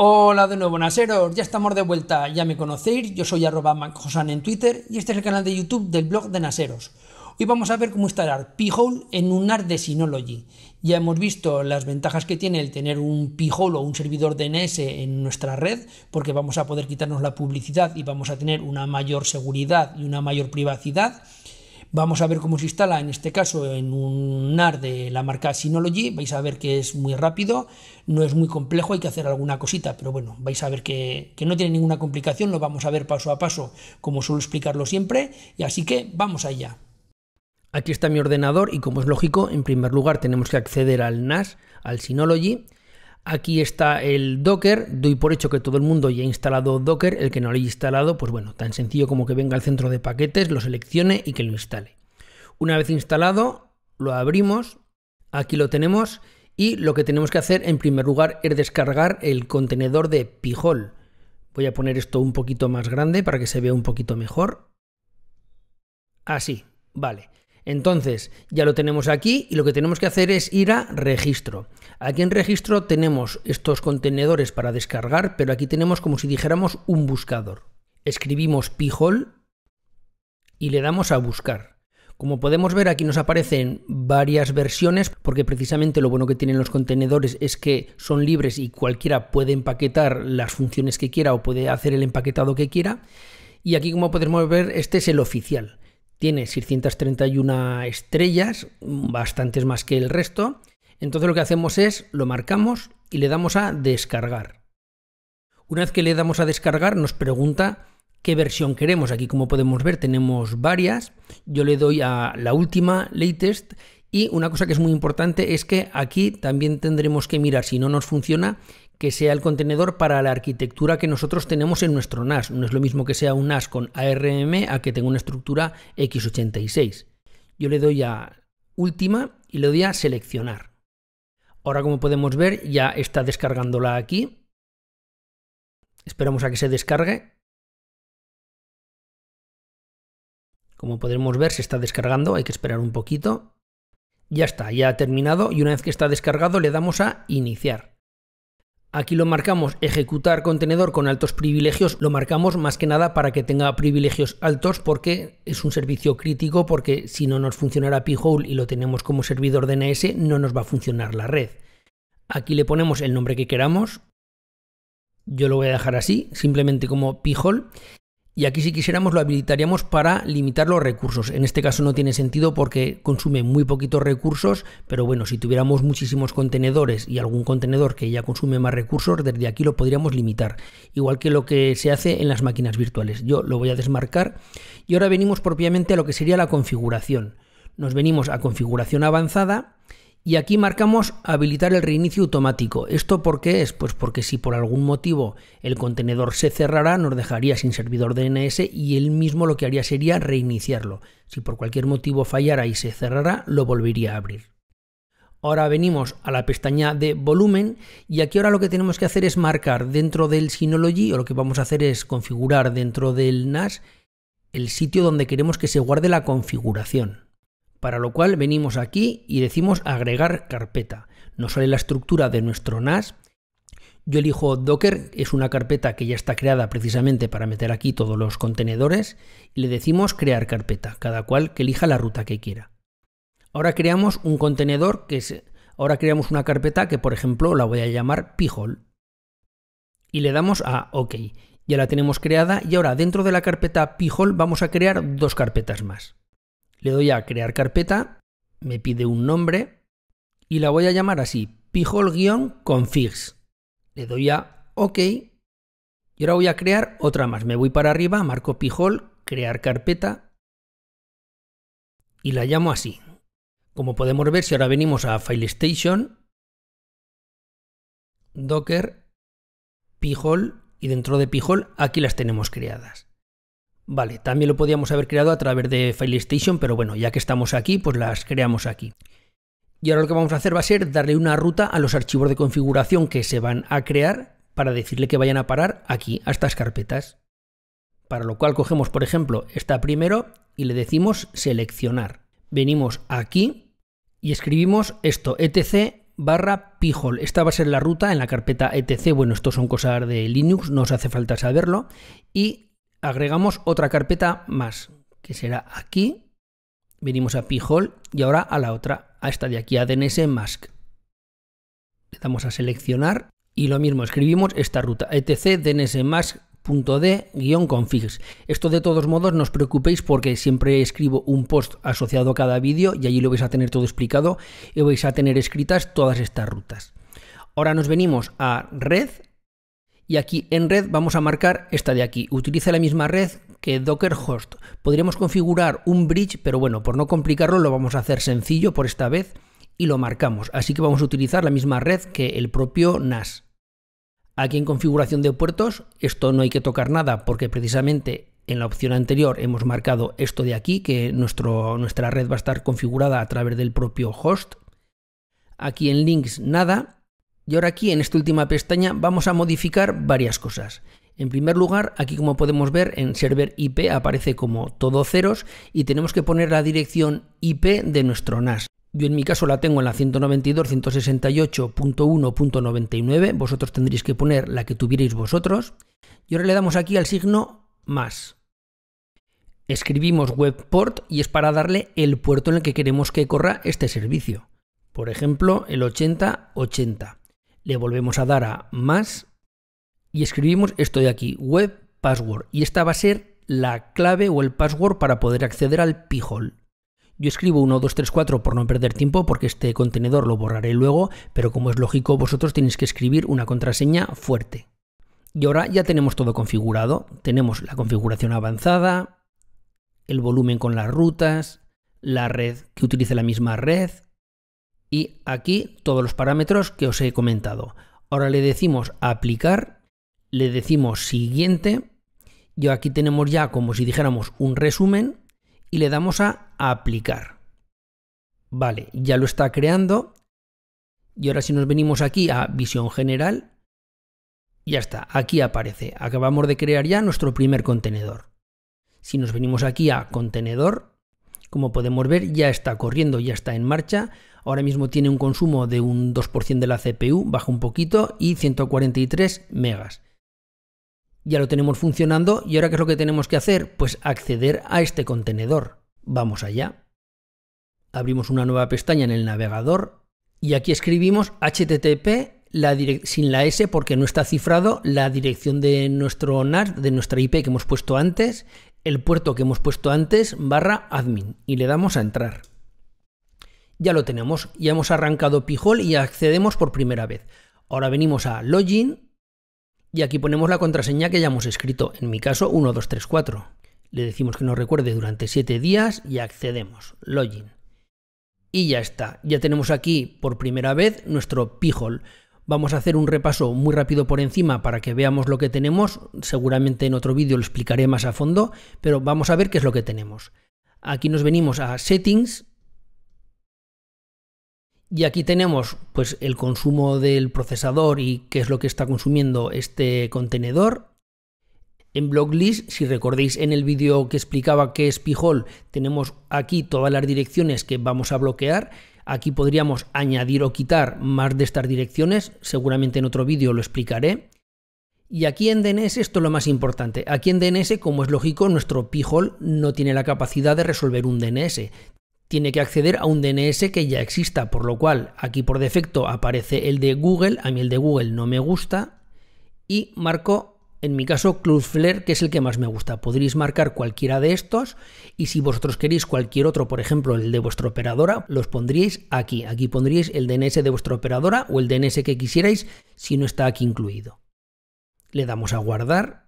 Hola de nuevo, Naseros, ya estamos de vuelta, ya me conocéis, yo soy arroba macjosan en Twitter y este es el canal de YouTube del blog de Naseros. Hoy vamos a ver cómo instalar P-Hole en un NAS de Synology. Ya hemos visto las ventajas que tiene el tener un P-Hole o un servidor DNS en nuestra red, porque vamos a poder quitarnos la publicidad y vamos a tener una mayor seguridad y una mayor privacidad. Vamos a ver cómo se instala, en este caso, en un NAR de la marca Synology. Vais a ver que es muy rápido, no es muy complejo, hay que hacer alguna cosita, pero bueno, vais a ver que, no tiene ninguna complicación, lo vamos a ver paso a paso, como suelo explicarlo siempre, y así que vamos allá. Aquí está mi ordenador y como es lógico, en primer lugar tenemos que acceder al NAS, al Synology, Aquí está el Docker, doy por hecho que todo el mundo ya ha instalado Docker, el que no lo haya instalado, pues bueno, tan sencillo como que venga al centro de paquetes, lo seleccione y que lo instale. Una vez instalado, lo abrimos, aquí lo tenemos y lo que tenemos que hacer en primer lugar es descargar el contenedor de Pijol. Voy a poner esto un poquito más grande para que se vea un poquito mejor. Así, vale. Entonces, ya lo tenemos aquí y lo que tenemos que hacer es ir a registro. Aquí en registro tenemos estos contenedores para descargar, pero aquí tenemos como si dijéramos un buscador. Escribimos pijol y le damos a buscar. Como podemos ver aquí nos aparecen varias versiones porque precisamente lo bueno que tienen los contenedores es que son libres y cualquiera puede empaquetar las funciones que quiera o puede hacer el empaquetado que quiera. Y aquí como podemos ver este es el oficial tiene 631 estrellas, bastantes más que el resto. Entonces lo que hacemos es lo marcamos y le damos a descargar. Una vez que le damos a descargar nos pregunta qué versión queremos. Aquí como podemos ver tenemos varias. Yo le doy a la última, latest, y una cosa que es muy importante es que aquí también tendremos que mirar, si no nos funciona, que sea el contenedor para la arquitectura que nosotros tenemos en nuestro NAS. No es lo mismo que sea un NAS con ARM a que tenga una estructura x86. Yo le doy a última y le doy a seleccionar. Ahora como podemos ver ya está descargándola aquí. Esperamos a que se descargue. Como podemos ver se está descargando, hay que esperar un poquito. Ya está, ya ha terminado y una vez que está descargado le damos a iniciar. Aquí lo marcamos ejecutar contenedor con altos privilegios, lo marcamos más que nada para que tenga privilegios altos porque es un servicio crítico porque si no nos funcionara P-Hole y lo tenemos como servidor DNS no nos va a funcionar la red. Aquí le ponemos el nombre que queramos, yo lo voy a dejar así, simplemente como P-Hole y aquí si quisiéramos lo habilitaríamos para limitar los recursos. En este caso no tiene sentido porque consume muy poquitos recursos, pero bueno, si tuviéramos muchísimos contenedores y algún contenedor que ya consume más recursos, desde aquí lo podríamos limitar. Igual que lo que se hace en las máquinas virtuales. Yo lo voy a desmarcar y ahora venimos propiamente a lo que sería la configuración. Nos venimos a configuración avanzada y aquí marcamos habilitar el reinicio automático. ¿Esto por qué es? Pues porque si por algún motivo el contenedor se cerrara, nos dejaría sin servidor DNS y él mismo lo que haría sería reiniciarlo. Si por cualquier motivo fallara y se cerrara, lo volvería a abrir. Ahora venimos a la pestaña de volumen y aquí ahora lo que tenemos que hacer es marcar dentro del Synology o lo que vamos a hacer es configurar dentro del NAS el sitio donde queremos que se guarde la configuración para lo cual venimos aquí y decimos agregar carpeta. Nos sale la estructura de nuestro NAS. Yo elijo Docker, es una carpeta que ya está creada precisamente para meter aquí todos los contenedores, y le decimos crear carpeta, cada cual que elija la ruta que quiera. Ahora creamos un contenedor que es, ahora creamos una carpeta que por ejemplo la voy a llamar pijol y le damos a OK. Ya la tenemos creada y ahora dentro de la carpeta pijol vamos a crear dos carpetas más. Le doy a crear carpeta, me pide un nombre y la voy a llamar así, pijol-configs. Le doy a OK y ahora voy a crear otra más. Me voy para arriba, marco pijol, crear carpeta y la llamo así. Como podemos ver, si ahora venimos a FileStation, Docker, pijol y dentro de pijol aquí las tenemos creadas. Vale, también lo podíamos haber creado a través de FileStation, pero bueno, ya que estamos aquí, pues las creamos aquí. Y ahora lo que vamos a hacer va a ser darle una ruta a los archivos de configuración que se van a crear para decirle que vayan a parar aquí, a estas carpetas. Para lo cual cogemos, por ejemplo, esta primero y le decimos seleccionar. Venimos aquí y escribimos esto, etc barra pijol. Esta va a ser la ruta en la carpeta etc. Bueno, estos son cosas de Linux, no os hace falta saberlo. Y agregamos otra carpeta más, que será aquí. Venimos a P-Hall y ahora a la otra, a esta de aquí, a DNS Mask. Le damos a seleccionar y lo mismo, escribimos esta ruta, etc DNS Mask configs Esto de todos modos no os preocupéis porque siempre escribo un post asociado a cada vídeo y allí lo vais a tener todo explicado y vais a tener escritas todas estas rutas. Ahora nos venimos a red y aquí en red vamos a marcar esta de aquí. Utiliza la misma red que Docker Host. Podríamos configurar un bridge, pero bueno, por no complicarlo lo vamos a hacer sencillo por esta vez y lo marcamos. Así que vamos a utilizar la misma red que el propio NAS. Aquí en configuración de puertos, esto no hay que tocar nada porque precisamente en la opción anterior hemos marcado esto de aquí, que nuestro, nuestra red va a estar configurada a través del propio host. Aquí en links nada, y ahora aquí en esta última pestaña vamos a modificar varias cosas. En primer lugar, aquí como podemos ver en server IP aparece como todo ceros y tenemos que poner la dirección IP de nuestro NAS. Yo en mi caso la tengo en la 192.168.1.99, vosotros tendréis que poner la que tuvierais vosotros. Y ahora le damos aquí al signo más. Escribimos webport y es para darle el puerto en el que queremos que corra este servicio. Por ejemplo, el 8080 le volvemos a dar a más y escribimos esto de aquí, web password. Y esta va a ser la clave o el password para poder acceder al pijol. Yo escribo 4 por no perder tiempo porque este contenedor lo borraré luego, pero como es lógico vosotros tenéis que escribir una contraseña fuerte. Y ahora ya tenemos todo configurado. Tenemos la configuración avanzada, el volumen con las rutas, la red que utilice la misma red, y aquí todos los parámetros que os he comentado. Ahora le decimos aplicar, le decimos siguiente, y aquí tenemos ya como si dijéramos un resumen, y le damos a aplicar. Vale, ya lo está creando. Y ahora si nos venimos aquí a visión general, ya está, aquí aparece. Acabamos de crear ya nuestro primer contenedor. Si nos venimos aquí a contenedor, como podemos ver, ya está corriendo, ya está en marcha ahora mismo tiene un consumo de un 2% de la CPU, baja un poquito, y 143 megas. Ya lo tenemos funcionando y ahora qué es lo que tenemos que hacer? Pues acceder a este contenedor. Vamos allá. Abrimos una nueva pestaña en el navegador y aquí escribimos http sin la S porque no está cifrado, la dirección de nuestro NAS, de nuestra IP que hemos puesto antes, el puerto que hemos puesto antes, barra admin, y le damos a entrar. Ya lo tenemos, ya hemos arrancado Pijol y accedemos por primera vez. Ahora venimos a Login y aquí ponemos la contraseña que ya hemos escrito, en mi caso 1234. Le decimos que nos recuerde durante 7 días y accedemos. Login. Y ya está, ya tenemos aquí por primera vez nuestro Pijol. Vamos a hacer un repaso muy rápido por encima para que veamos lo que tenemos. Seguramente en otro vídeo lo explicaré más a fondo, pero vamos a ver qué es lo que tenemos. Aquí nos venimos a Settings y aquí tenemos pues, el consumo del procesador y qué es lo que está consumiendo este contenedor. En Blocklist, si recordéis en el vídeo que explicaba qué es p-hole tenemos aquí todas las direcciones que vamos a bloquear. Aquí podríamos añadir o quitar más de estas direcciones, seguramente en otro vídeo lo explicaré. Y aquí en DNS esto es lo más importante. Aquí en DNS, como es lógico, nuestro p-hole no tiene la capacidad de resolver un DNS tiene que acceder a un DNS que ya exista, por lo cual aquí por defecto aparece el de Google, a mí el de Google no me gusta, y marco en mi caso Cloudflare, que es el que más me gusta. Podréis marcar cualquiera de estos y si vosotros queréis cualquier otro, por ejemplo el de vuestra operadora, los pondríais aquí. Aquí pondríais el DNS de vuestra operadora o el DNS que quisierais si no está aquí incluido. Le damos a guardar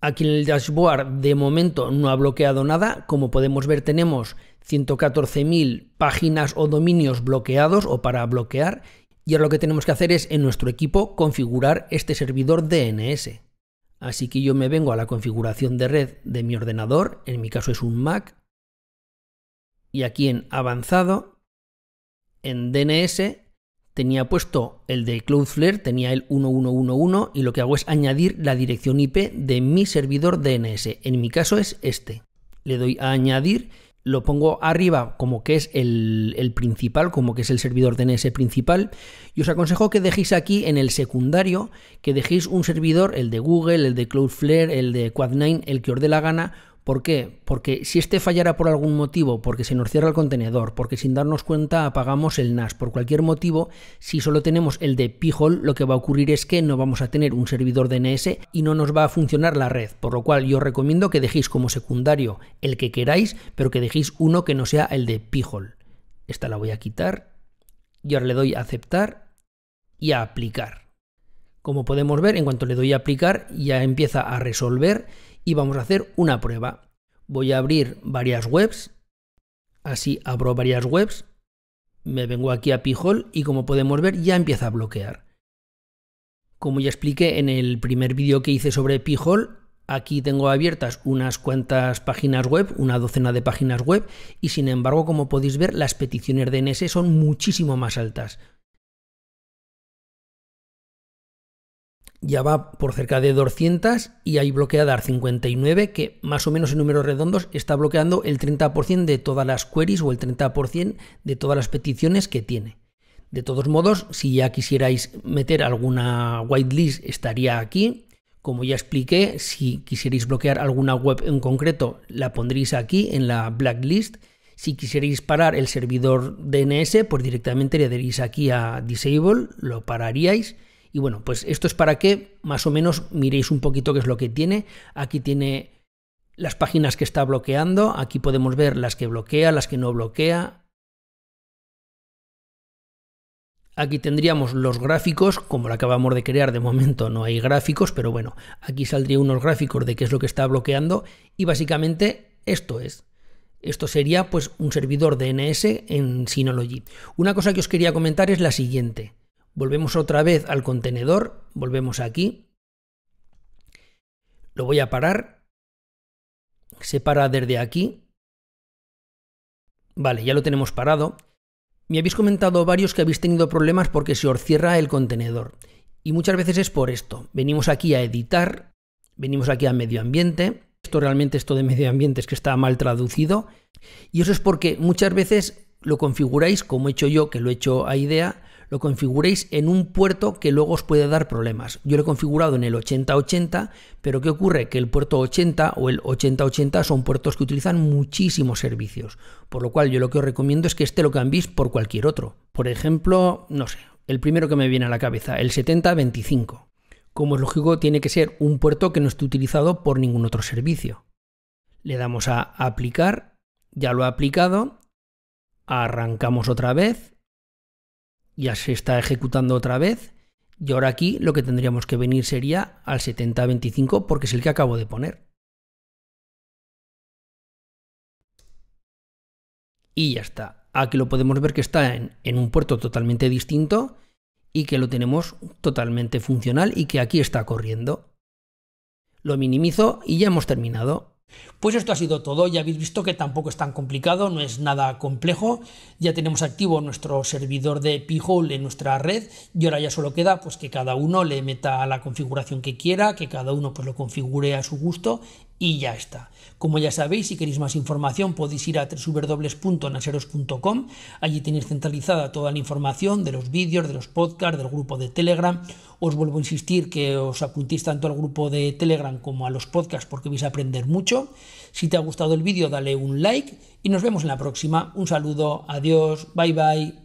Aquí en el dashboard de momento no ha bloqueado nada. Como podemos ver tenemos 114.000 páginas o dominios bloqueados o para bloquear. Y ahora lo que tenemos que hacer es en nuestro equipo configurar este servidor DNS. Así que yo me vengo a la configuración de red de mi ordenador, en mi caso es un Mac, y aquí en avanzado, en DNS tenía puesto el de Cloudflare, tenía el 1111 y lo que hago es añadir la dirección IP de mi servidor DNS. En mi caso es este. Le doy a añadir, lo pongo arriba como que es el, principal, como que es el servidor DNS principal. Y os aconsejo que dejéis aquí en el secundario, que dejéis un servidor, el de Google, el de Cloudflare, el de Quad9, el que os dé la gana, ¿Por qué? Porque si este fallara por algún motivo, porque se nos cierra el contenedor, porque sin darnos cuenta apagamos el NAS, por cualquier motivo, si solo tenemos el de Pijol, lo que va a ocurrir es que no vamos a tener un servidor DNS y no nos va a funcionar la red, por lo cual yo recomiendo que dejéis como secundario el que queráis, pero que dejéis uno que no sea el de Pijol. Esta la voy a quitar y ahora le doy a aceptar y a aplicar. Como podemos ver, en cuanto le doy a aplicar, ya empieza a resolver y vamos a hacer una prueba. Voy a abrir varias webs, así abro varias webs, me vengo aquí a Pijol y como podemos ver ya empieza a bloquear. Como ya expliqué en el primer vídeo que hice sobre Pijol, aquí tengo abiertas unas cuantas páginas web, una docena de páginas web, y sin embargo, como podéis ver, las peticiones DNS son muchísimo más altas. ya va por cerca de 200 y hay bloqueada 59 que más o menos en números redondos está bloqueando el 30% de todas las queries o el 30% de todas las peticiones que tiene. De todos modos, si ya quisierais meter alguna whitelist estaría aquí. Como ya expliqué, si quisierais bloquear alguna web en concreto, la pondréis aquí en la blacklist. Si quisierais parar el servidor DNS, pues directamente le daréis aquí a disable, lo pararíais y bueno, pues esto es para que más o menos miréis un poquito qué es lo que tiene. Aquí tiene las páginas que está bloqueando, aquí podemos ver las que bloquea, las que no bloquea. Aquí tendríamos los gráficos, como lo acabamos de crear, de momento no hay gráficos, pero bueno, aquí saldría unos gráficos de qué es lo que está bloqueando y básicamente esto es. Esto sería pues un servidor DNS en Synology. Una cosa que os quería comentar es la siguiente. Volvemos otra vez al contenedor, volvemos aquí. Lo voy a parar. Se para desde aquí. Vale, ya lo tenemos parado. Me habéis comentado varios que habéis tenido problemas porque se os cierra el contenedor. Y muchas veces es por esto. Venimos aquí a editar, venimos aquí a medio ambiente. Esto realmente, esto de medio ambiente es que está mal traducido. Y eso es porque muchas veces lo configuráis, como he hecho yo, que lo he hecho a idea, lo configuréis en un puerto que luego os puede dar problemas. Yo lo he configurado en el 8080, pero ¿qué ocurre? Que el puerto 80 o el 8080 son puertos que utilizan muchísimos servicios, por lo cual yo lo que os recomiendo es que este lo cambiéis por cualquier otro. Por ejemplo, no sé, el primero que me viene a la cabeza, el 7025. Como es lógico, tiene que ser un puerto que no esté utilizado por ningún otro servicio. Le damos a aplicar, ya lo ha aplicado, arrancamos otra vez ya se está ejecutando otra vez y ahora aquí lo que tendríamos que venir sería al 7025 porque es el que acabo de poner. Y ya está. Aquí lo podemos ver que está en, en un puerto totalmente distinto y que lo tenemos totalmente funcional y que aquí está corriendo. Lo minimizo y ya hemos terminado. Pues esto ha sido todo, ya habéis visto que tampoco es tan complicado, no es nada complejo, ya tenemos activo nuestro servidor de P-Hole en nuestra red y ahora ya solo queda pues que cada uno le meta la configuración que quiera, que cada uno pues lo configure a su gusto y ya está. Como ya sabéis, si queréis más información podéis ir a www.naseros.com. Allí tenéis centralizada toda la información de los vídeos, de los podcasts, del grupo de Telegram. Os vuelvo a insistir que os apuntéis tanto al grupo de Telegram como a los podcasts porque vais a aprender mucho. Si te ha gustado el vídeo dale un like y nos vemos en la próxima. Un saludo, adiós, bye bye.